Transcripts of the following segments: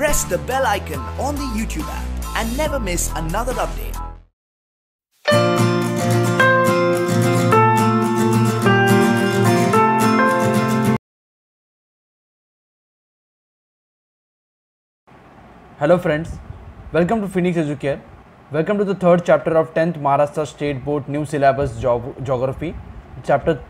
press the bell icon on the YouTube app and never miss another update. Hello friends, welcome to Phoenix Educare. Welcome to the third chapter of 10th Maharashtra State Board New Syllabus Geography, chapter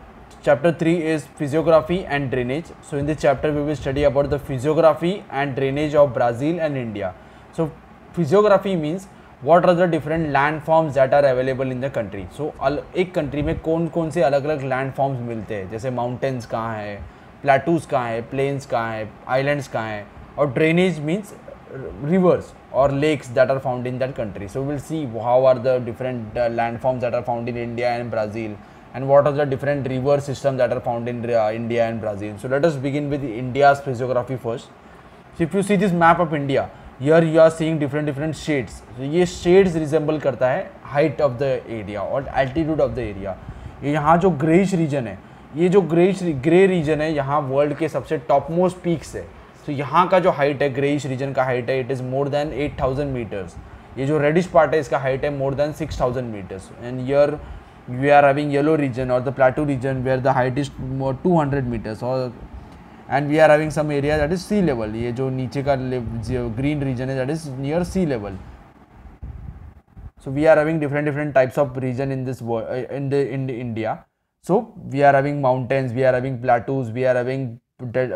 chapter 3 is physiography and drainage so in this chapter we will study about the physiography and drainage of brazil and india so physiography means what are the different landforms that are available in the country so ek country में kon कौन से alag अलग landforms milte हैं jaise mountains कहाँ hai plateaus कहाँ hai plains कहाँ hai islands कहाँ hai और drainage means rivers or lakes that are found in that country so we will see how are the different uh, landforms that are found in india and brazil and what are the different river systems that are found in uh, India and Brazil. So let us begin with India's physiography first. So if you see this map of India, here you are seeing different different shades. So ये shades resemble करता है height of the area or altitude of the area. ये यहाँ जो grayish region है ये जो grayish grey region है यहाँ world के सबसे topmost peaks है. So यहाँ का जो हाइट है ग्रेइश रीजन का हाइट है it is more than 8000 metres ये जो रेडिश पार्ट है इसका हाइट है more than 6000 metres and here we are having yellow region or the plateau region where the height is 200 meters or and we are having some area that is sea level ये green region is that is near sea level so we are having different different types of region in this in the in the India so we are having mountains we are having plateaus we are having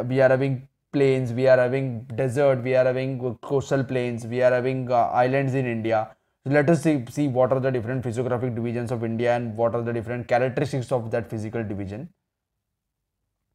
we are having plains we are having desert we are having coastal plains we are having uh, islands in India so let us see, see what are the different physiographic divisions of India and what are the different characteristics of that physical division.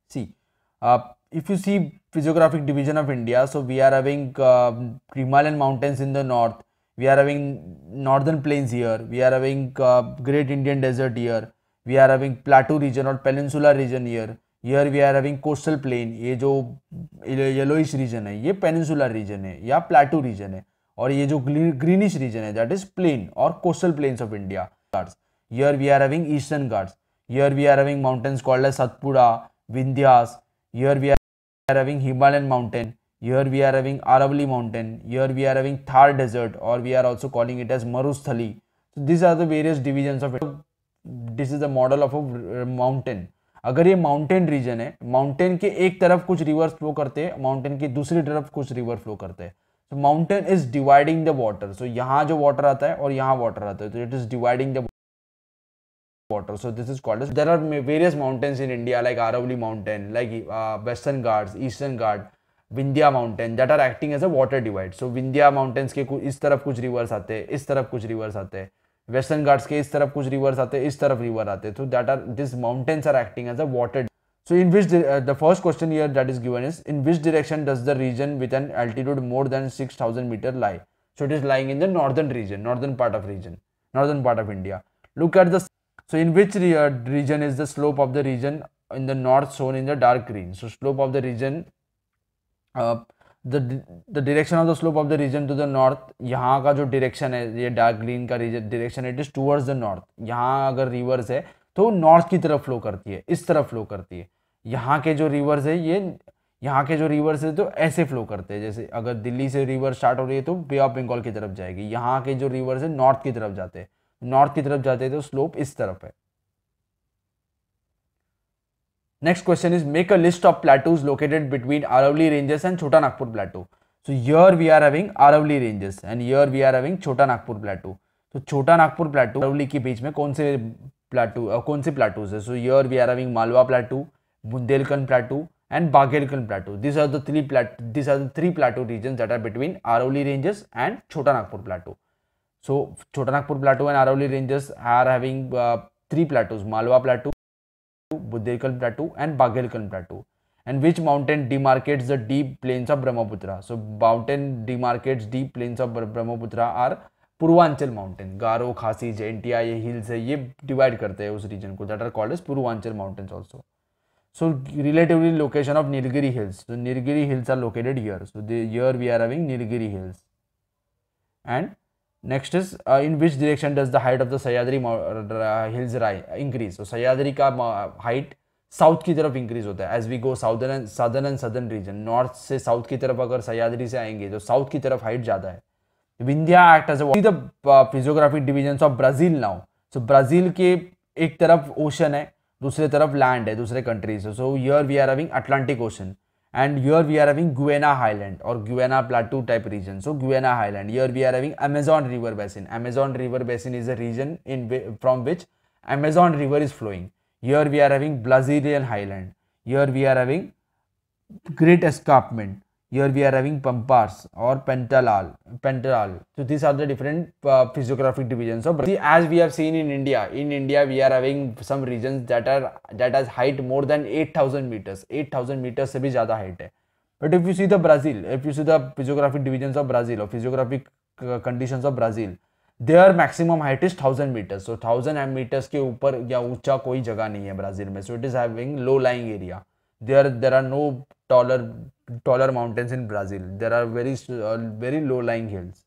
See, uh, if you see physiographic division of India, so we are having uh, Himalayan mountains in the north, we are having northern plains here, we are having uh, Great Indian Desert here, we are having plateau region or peninsula region here, we are having coastal plain, plain ये yellowish region, region है ये peninsular reason है या plateau reason है और ये जो greenish region है दैट इज प्लेन और coastal plains of India Ghats here we are having Eastern Ghats here we are having mountains called as Satpura Vindhyas here we are having Himalayan mountain here we are having Aravalli mountain here we are having Thar desert और we are also calling it as Marusthali So this are the various divisions of it. This is the model of a uh, अगर ये mountain region है mountain के एक तरफ कुछ river flow करते हैं माउंटेन की दूसरी तरफ कुछ रिवर फ्लो करते हैं so mountain is dividing the water so यहाँ जो वाटर आता है और यहाँ वाटर आता है तो it is dividing the water so this is called there are various mountains in India like Aravalli mountain like Western Ghats Eastern गार्ड Vindhya mountain that are acting as a water divide so Vindhya mountains के इस तरफ कुछ reverse आते हैं इस तरफ कुछ रिवर्स आते हैं वेस्टर्न गार्ड्स के इस तरफ कुछ रिवर्स आते हैं इस तरफ रिवर आते हैं so that are this mountains are acting as a water So in which uh, the first question here that is given is in which direction does the region with an altitude more than 6000 meter lie? So it is lying in the northern region, northern part of region, northern part of India. Look at the so in which re region is the slope of the region in the north shown in the dark green. So slope of the region uh, the the direction of the slope of the region to the north यहाँ का जो direction है ये dark green का direction it is towards the north यहाँ अगर rivers है तो north की तरफ flow करती है इस तरफ flow करती है यहाँ के जो रिवर्स है ये यहाँ के जो रिवर्स है तो ऐसे फ्लो करते हैं जैसे अगर दिल्ली से रिवर स्टार्ट हो रही है तो बे ऑफ बंगाल की तरफ जाएगी यहाँ के जो रिवर्स है नॉर्थ की तरफ जाते हैं नॉर्थ की तरफ जाते हैं तो स्लोप इस तरफ है next question is make a list of plateaus located between Aravalli ranges and Chota Nagpur plateau so here we are having Aravalli ranges and here we are having Chota Nagpur प्लेटू तो छोटा नागपुर प्लेटू अरवली के बीच में कौन से प्लेटू कौन से प्लेटूज है so here we are having Malwa plateau Bundelkhand Plateau and Bagelkhand Plateau. These are the three plateau these are the three plateau regions that are between Arauli Ranges and Chota Nagpur Plateau. So Chota Nagpur Plateau and Arauli Ranges are having uh, three plateaus: Malwa Plateau, Bundelkhand Plateau, and Bagelkhand Plateau. And which mountain demarcates the deep plains of Brahmaputra? So mountain demarcates deep plains of Brahmaputra are Purvanchal mountain Garo Khasi Jaintia ये hills है ये divide करते हैं उस region को that are called as Purvanchal mountains also So relatively location of Nilgiri hills. So Nilgiri hills are located here. So the, here we are having Nilgiri hills. And next is uh, in which direction does the height of the Sayadri hills rise, increase? So Sayadri ka height south की तरफ increase होता है as we go southern southern and southern region north से south की तरफ अगर सयादरी से आएंगे तो साउथ की तरफ हाइट ज़्यादा है Vindhya act as the physiographic division of Brazil now so Brazil के एक तरफ ओशन है दूसरे तरफ लैंड है दूसरे कंट्री से so here we are having Atlantic ocean and here we are having Guiana highland और Guiana plateau type region so Guiana highland here we are having Amazon river basin Amazon river basin is a region in from which Amazon river is flowing here we are having Brazilian highland here we are having great escarpment here we are having pampars or pentalal pentalal so these are the different uh, physiographic divisions so see, as we have seen in india in india we are having some regions that are that has height more than 8000 meters 8000 meters se bhi zyada height hai but if you see the brazil if you see the physiographic divisions of brazil or physiographic conditions of brazil their maximum height is 1000 meters so 1000 meters ke upar ya uncha koi jagah nahi hai brazil mein so it is having low lying area there there are no taller taller mountains in Brazil. There are very uh, very low lying hills.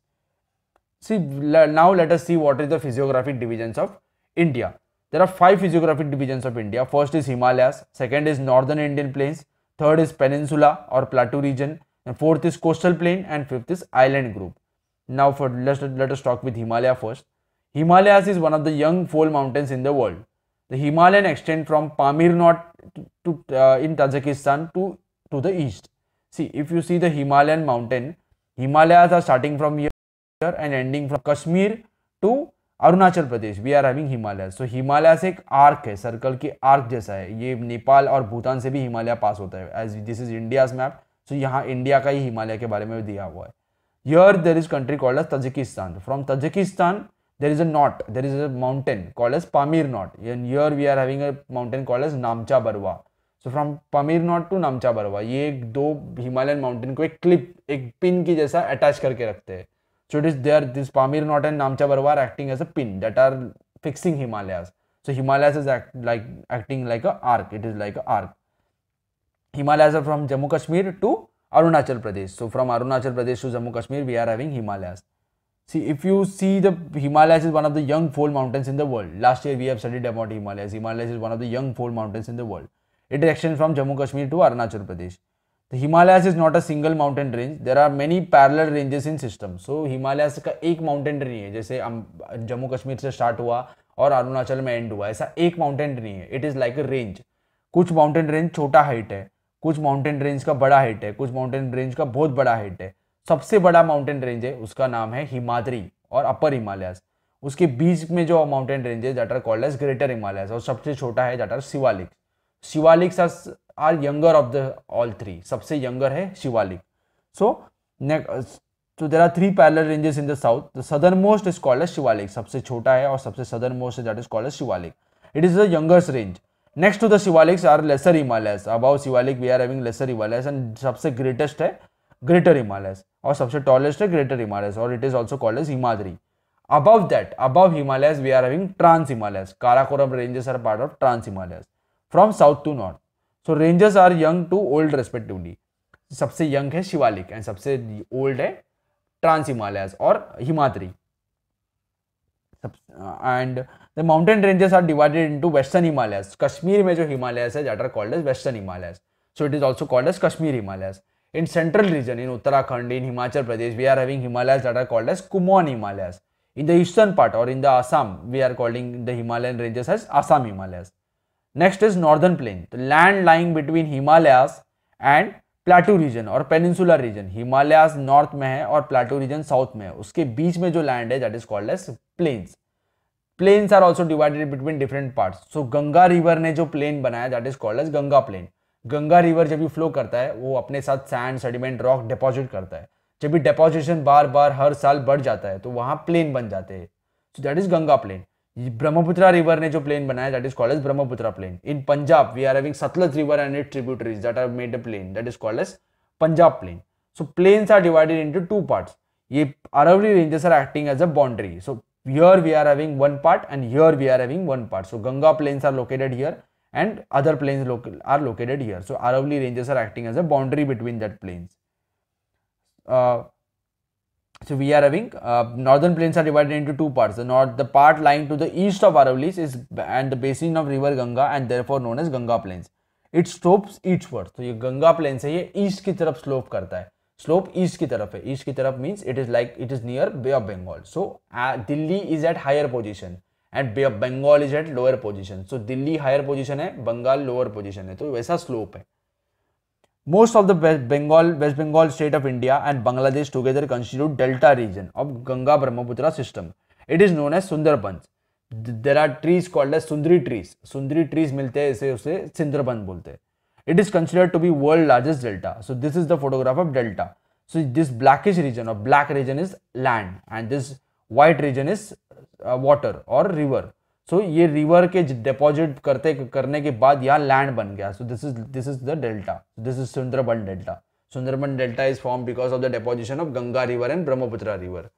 See now let us see what is the physiographic divisions of India. There are five physiographic divisions of India. First is Himalayas, second is northern Indian plains, third is peninsula or plateau region, and fourth is coastal plain and fifth is island group. Now for let's let us talk with Himalaya first. Himalayas is one of the young fold mountains in the world. The Himalayan extend from Pamir north to, to uh, in Tajikistan to to the east. See, if you see the Himalayan mountain, Himalayas are starting from here and ending from Kashmir to Arunachal Pradesh we are having Himalaya so Himalaya से एक arc है circle के arc जैसा है ये नेपाल और भूटान से भी हिमालय पास होता है as this is India's map so यहाँ इंडिया का ही हिमालय के बारे में दिया हुआ है here there is country called as Tajikistan from Tajikistan there is a knot there is a mountain call as Pamir knot here we are having a mountain call as Namcha Barwa so from Pamir knot to Namcha Barwa ये एक दो Himalayan mountain को एक clip एक pin की जैसा attach करके रखते हैं so it is there this Pamir knot and Namcha Barwa are acting as a pin that are fixing Himalayas so Himalayas is like acting like a arc it is like a arc Himalayas are from Jammu Kashmir to Arunachal Pradesh so from Arunachal Pradesh to Jammu Kashmir we are having Himalayas see if you see the Himalayas is one of the young fold mountains in the world last year we have studied about Himalayas Himalayas is one of the young fold mountains in the world It extends from Jammu Kashmir to Arunachal Pradesh. The Himalayas is not a single mountain range. There are many parallel ranges in system. So Himalayas का एक mountain नहीं है जैसे जम्मू कश्मीर से start हुआ और अरुणाचल में end हुआ ऐसा एक mountain नहीं है. It is like a range. कुछ mountain range छोटा height है कुछ माउंटेन रेंज का बड़ा हाइट है कुछ माउंटेन रेंज का बहुत बड़ा हाइट है सबसे बड़ा माउंटेन रेंज है उसका नाम है हिमाद्री और अपर हिमालयास उसके बीच में जो माउंटेन रेंज है that are called as greater Himalayas और सबसे छोटा है that are Shivalik Shivaliks are younger of the all three सबसे यंगर है शिवालिक सो तो there are three parallel ranges in the south the southernmost is called Shivalik सबसे छोटा है और सबसे southernmost that is called Shivalik it is the यंगर्स range next to the Shivaliks are lesser Himalayas about Shivalik we are having lesser Himalayas and सबसे greatest है greater Himalayas और सबसे टॉलेस्ट है ग्रेटर हिमालयस और it is also called as Himadri above that above Himalaya we are having trans himalayas Karakoram ranges are part of trans himalayas from south to north so ranges are young to old respectively सबसे young है Shivalik and सबसे old है trans Himalaya और Himadri and the mountain ranges are divided into western Himalayas Kashmir में जो हिमालय है that are called as western Himalaya so it is also called as Kashmir Himalaya in central region in Uttarakhand in Himachal Pradesh we are having Himalaya that are called as Kumaon Himalaya in the eastern part और in the Assam we are calling the Himalayan ranges as Assam Himalayas next is northern plain तो land lying between Himalayas and plateau reason और peninsular region Himalayas north में है और plateau reason south में है उसके बीच में जो लैंड है that is called as plains plains are also divided between different parts so Ganga river ने जो प्लेन बनाया that is called as Ganga plain Ganga river जब भी फ्लो करता है वो अपने साथ सैंड सेडिमेंट रॉक डिपॉजिट करता है जब भी डिपॉजिशन बार बार हर साल बढ़ जाता है तो वहाँ प्लेन बन जाते हैं so that is Ganga plain Brahmaputra river ने जो प्लेन बनाया that is call as Brahmaputra plain in Punjab we are having Sutlej river and it tributaries that are made a plain that is called as Punjab plain so plains are divided into two parts ये Aravalli ranges are acting as a boundary so here we are having one part and here we are having one part so Ganga plains are located here and other plains are located here so Aravalli ranges are acting as a boundary between that plains So we are having uh, northern plains are divided into two parts. The north, the part lying to the east of Aravalli is and the basin of river Ganga and therefore known as Ganga plains. It slopes eastwards. so ye ganga plains hai ye east ki taraf slope karta hai Slope east ki taraf hai East ki taraf means it is like it is near Bay of Bengal. So uh, Delhi is at higher position and Bay of Bengal is at lower position. So Delhi higher position hai bengal lower position hai to so, waisa slope hai Most of the West Bengal, West Bengal state of India and Bangladesh together constitute delta region of Ganga Brahmaputra system. It is known as Sundarbans. There are trees called as Sundri trees. Sundri trees melt. They say, उसे Sundarban It is considered to be world largest delta. So this is the photograph of delta. So this blackish region or black region is land and this white region is uh, water or river. So so, ये river के deposit करते करने के बाद यहाँ land बन गया so this is this is the delta this is Sundarban delta Sundarban delta is form because of the deposition of Ganga river and Brahmaputra river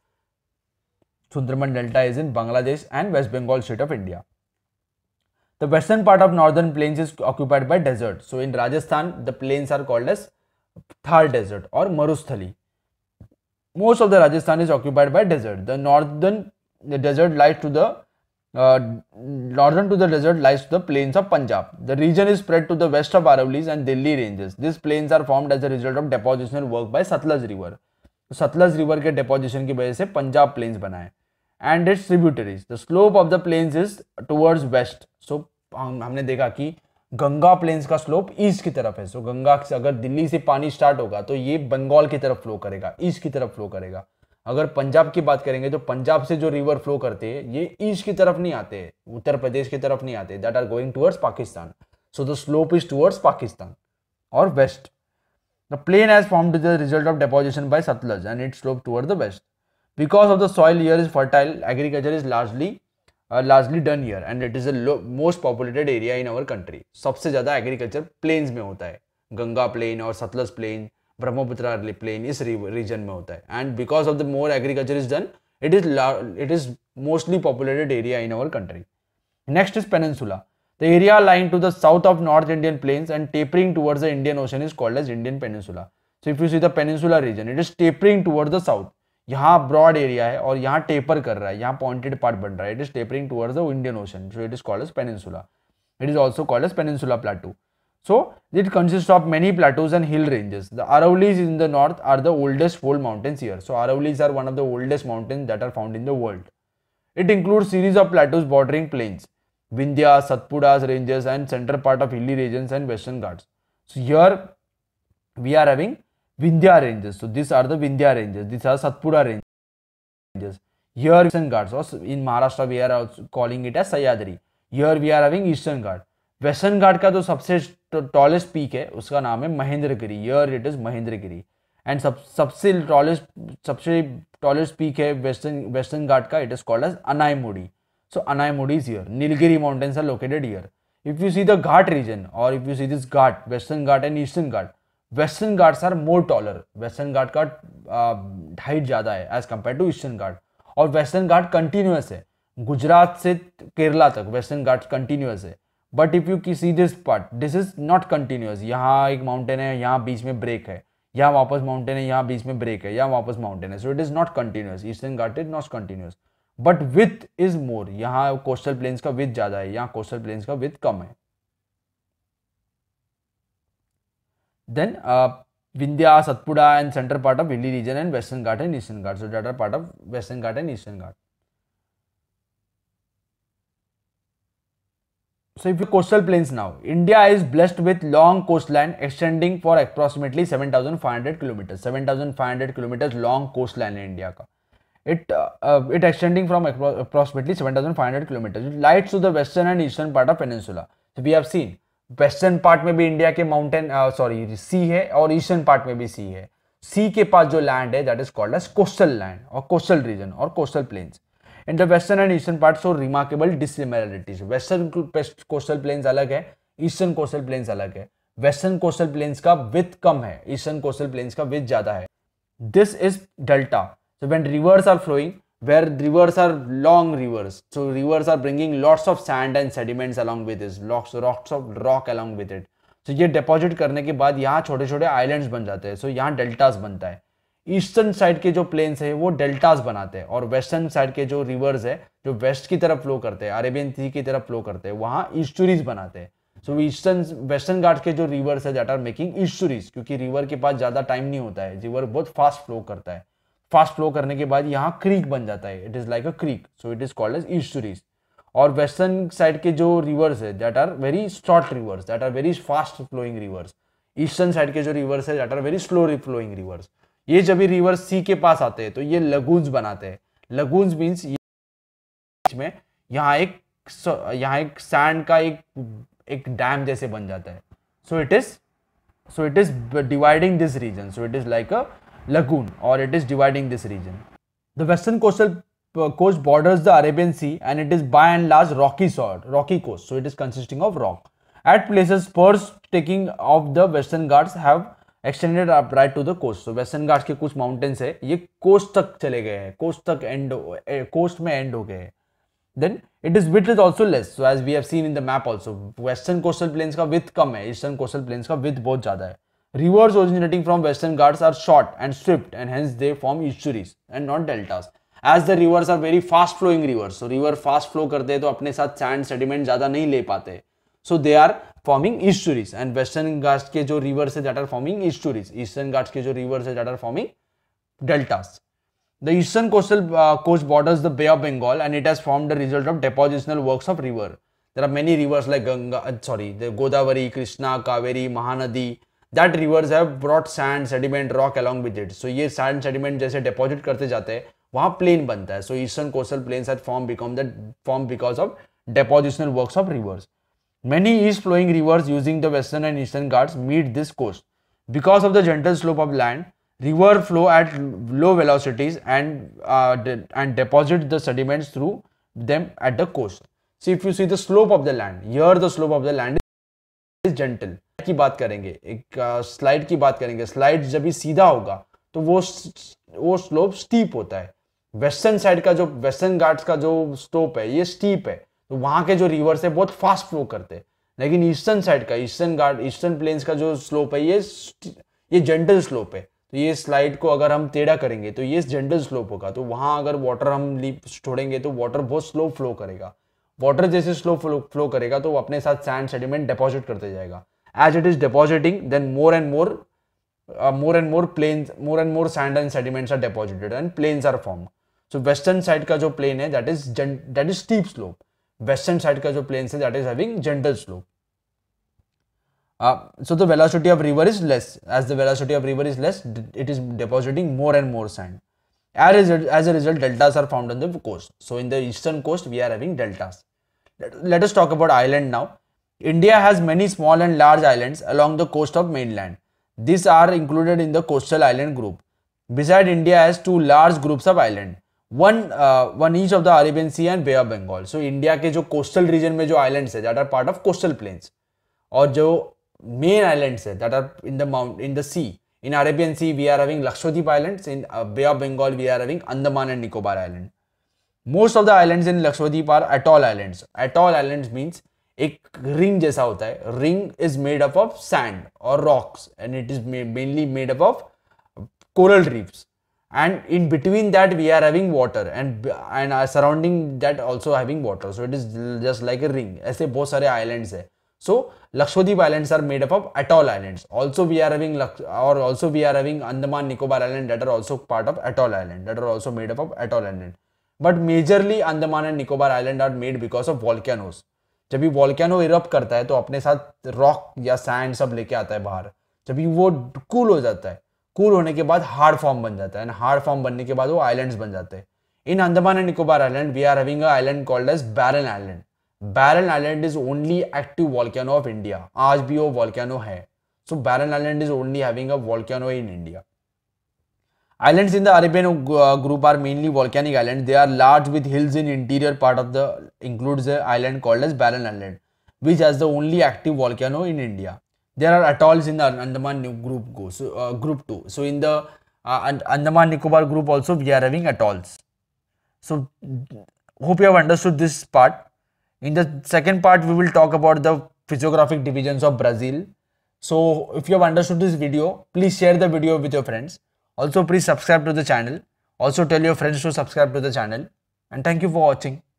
Sundarban delta is in Bangladesh and West Bengal state of India the western part of northern plains is occupied by desert so in Rajasthan the plains are called as Thar desert और Marusthali most of the Rajasthan is occupied by desert the northern desert लाइट to the northern to the desert lies the plains of Punjab. The region is spread to the west of Aravallis and Delhi ranges. These plains are formed as a result of depositional work by Satluj River. Sutlej river के deposition की वजह से Punjab plains बनाए and its tributaries the slope of the plains is towards west so हमने देखा कि Ganga plains का slope east की तरफ है सो so, गंगा से अगर दिल्ली से पानी स्टार्ट होगा तो ये बंगाल की तरफ फ्लो करेगा ईस्ट की तरफ फ्लो करेगा अगर पंजाब की बात करेंगे तो पंजाब से जो रिवर फ्लो करते हैं ये ईस्ट की तरफ नहीं आते उत्तर प्रदेश की तरफ नहीं आते that are going towards Pakistan so the slope is towards Pakistan और west the plain has form the result of deposition by Sutlej and it slope toward the west because of the soil here is fertile agriculture is largely largely done here and it is a most populated area in our country सबसे ज़्यादा agriculture planes में होता है Ganga plain और Sutlej plain Brahmaputra plain इस region में होता है and because of the more agriculture is done it is it is mostly populated area in our country next is peninsula the area lying to the south of north Indian plains and tapering towards the Indian ocean is called as Indian peninsula so if you see the peninsula region it is tapering towards the south यहाँ broad area है और यहाँ taper कर रहा है यहाँ pointed part बन रहा है it is tapering towards the Indian ocean so it is called as peninsula it is also called as peninsula plateau So it consists of many plateaus and hill ranges. The Aravali's in the north are the oldest fold mountains here. So Aravali's are one of the oldest mountains that are found in the world. It includes series of plateaus bordering plains, Vindhya, Satpuras ranges and central part of hilly regions and western ghats. So here we are having Vindhya ranges. So these are the Vindhya ranges. These are Satpura ranges. Here Western Ghats or in Maharashtra we are also calling it as Sayadri. Here we are having Eastern Ghats. Western Ghat का जो सबसे tallest peak है उसका नाम है Mahendragiri here it is Mahendragiri and सब सबसे tallest सबसे टॉलेस्ट पीक है वेस्टर्न वेस्टर्न घाट का it is called as Anaimudi so Anaimudi is here Nilgiri mountains are located here if you see the Ghat region और if you see this Ghat western Ghat and eastern Ghat western Ghats are more taller western Ghat का height uh, ज़्यादा है as compare to eastern Ghat और western Ghat continuous है गुजरात से केरला तक western Ghat continuous है but if you की see this part this is not continuous यहाँ एक माउंटेन है यहाँ बीच में ब्रेक है यहाँ वापस माउंटेन है यहाँ बीच में ब्रेक है यहाँ वापस माउंटेन है so it is not continuous eastern Ghat is not continuous but width is more यहाँ कोस्टल प्लेन्स का विथ ज़्यादा है यहाँ कोस्टल प्लेन्स का विथ कम है then uh, Vindhya Satpura and center part of hilly region and western Ghat and eastern Ghat so So part of western of and eastern and so if you coastal plains now India is blessed with long coast line extending for approximately hundred kilometre seven thousand five hundred kilometre long coast line है India का it it extending from approximately 7,500 kilometre लाइट to the western and eastern part of peninsula we have seen western part में भी India के mountain sorry C है और eastern part में भी सी है सी के पास जो लैंड है that is called as coastal land और कोस्टल रीजन और coastal plains in the western and eastern part so remarkable dissimilarities western coastal plains अलग है ईस्टर्न कोस्टल प्लेन्स अलग है वेस्टर्न कोस्टल प्लेन्स का विथ कम है ईस्टर्न कोस्टल प्लेन्स का विथ ज्यादा है this is delta so when rivers are flowing where rivers are long rivers so rivers are bringing lots of sand and sediments along with इस rocks of rock along with it so ये deposit करने के बाद यहाँ छोटे छोटे islands बन जाते हैं सो so यहाँ डेल्टास बनता है ईस्टर्न साइड के जो प्लेन्स है वो डेल्टास बनाते हैं और वेस्टर्न साइड के जो रिवर्स है जो वेस्ट की तरफ फ्लो करते हैं अरेबियन सी की तरफ फ्लो करते हैं वहाँ ईस्टूरीज बनाते हैं सो ईस्टर्न वेस्टर्न घाट के जो रिवर्स है दैट आर मेकिंग ईस्टूरीज क्योंकि रिवर के पास ज़्यादा टाइम नहीं होता है रिवर बहुत फास्ट फ्लो करता है फास्ट फ्लो करने के बाद यहाँ क्रीक बन जाता है it is like a creek so it is called as estuaries और वेस्टर्न साइड के जो रिवर्स है that are very short rivers that are very fast flowing rivers eastern side के जो रिवर्स है that are very slow flowing rivers ये जब भी रिवर सी के पास आते हैं तो ये लगूंज बनाते हैं लगूंज मीन्स में यहाँ एक यहाँ एक सैंड का एक एक डैम जैसे बन जाता है so it is so it is dividing this region so it is like a lagoon और it is dividing this region the western coastal coast borders the Arabian sea and it is by and large rocky sort rocky coast so it is consisting of rock at places parts taking of the western Ghats have extended up right to the coast तो western Ghat के कुछ mountains है ये coast तक चले गए हैं coast तक एंड कोस्ट में एंड हो गए हैं then it is width is also less so as we have seen in the map also western coastal plains का विथ कम है ईस्टर्न कोस्टल प्लेन्स का विथ बहुत ज्यादा है rivers originating from western Ghats are short and swift and hence they form estuaries and not deltas as the rivers are very fast flowing rivers river fast flow करते हैं तो अपने साथ sand sediment ज़्यादा नहीं ले पाते so they are forming estuaries and western Ghat के जो रिवर्स है that are forming estuaries eastern Ghat के जो रिवर्स है that are forming deltas the eastern coastal coast borders the bay of Bengal and it has form the result of depositional works of river there are many rivers like Ganga sorry Godavari Krishna Kaveri Mahanadi that rivers have broad sand sediment rock along with it so ये sand sediment जैसे deposit करते जाते हैं वहां plain बनता है so eastern coastal plains has form become that form because of depositional work of rivers Many east-flowing rivers using the western and eastern Ghats meet this coast. Because of the gentle slope of land, river flow at low velocities and, uh, de and deposit the sediments through them at the coast. See, if you see the slope of the land, here the slope of the land is gentle. की बात करेंगे एक slide uh, की बात करेंगे slide जब भी सीधा होगा तो वो वो स्लोप स्टीप होता है वेस्टर्न साइड का जो वेस्टर्न घाट्स का जो स्लोप है ये स्टीप है तो वहाँ के जो रिवर्स है बहुत फास्ट फ्लो करते हैं लेकिन ईस्टर्न साइड का ईस्टर्न गार्ड ईस्टर्न प्लेन्स का जो स्लोप है ये ये जेंटल स्लोप है तो ये स्लाइड को अगर हम टेढ़ा करेंगे तो ये जेंटल स्लोप होगा तो वहाँ अगर वाटर हम लीप छोड़ेंगे तो वाटर बहुत स्लो फ्लो करेगा वाटर जैसे स्लो फ्लो फ्लो करेगा तो वो अपने साथ सैंड सेडिमेंट डिपॉजिट करते जाएगा as it is depositing then more and more more and more plains more and more sand and sediments are deposited and plains are form so western side का जो plain है that is that is steep slope western side ka jo plane se that is having gentle slope. Uh, so the velocity of river is less. As the velocity of river is less, it is depositing more and more sand. As a, result, deltas are found on the coast. So in the eastern coast, we are having deltas. Let, us talk about island now. India has many small and large islands along the coast of mainland. These are included in the coastal island group. Besides, India has two large groups of island. One one each of the Arabian sea and bay of Bengal so India के जो coastal region में जो islands है that are part of coastal plains और जो main islands है that are in the mount in the sea in Arabian sea we are having Lakshadweep islands in bay of Bengal we are having Andaman and Nicobar island most of the islands in Lakshadweep are atoll islands atoll islands means एक ring जैसा होता है ring is made up of sand और rocks and it is mainly made up of coral reefs and in between that we are having water and and uh, surrounding that also having water so it is just like a ring aise bahut sare islands hai so lakshadweep islands are made up of atoll islands also we are having or also we are having andaman nicobar island that are also part of atoll island that are also made up of atoll island but majorly andaman and nicobar island are made because of volcanoes jab भी volcano erupt karta hai to apne sath rock ya sand sab leke aata hai bahar jab भी wo cool ho jata hai cool होने के बाद hard form बन जाता है and hard form बनने के बाद वो आइलैंड्स बन जाते हैं in Andaman and Nicobar island we are having island called as Barren Island Barren Island is only active volcano of India आज भी वो वॉल्कैनो है so Barren Island is only having a volcano in India islands in the Arabian group are mainly volcanic island they are large with hills in interior part of the includes island called as Barren Island which as the only active volcano in India there are atolls in the Andaman group go so uh, group 2 so in the uh, Andaman Nicobar group also we are having atolls so hope you have understood this part in the second part we will talk about the physiographic divisions of Brazil so if you have understood this video please share the video with your friends also please subscribe to the channel also tell your friends to subscribe to the channel and thank you for watching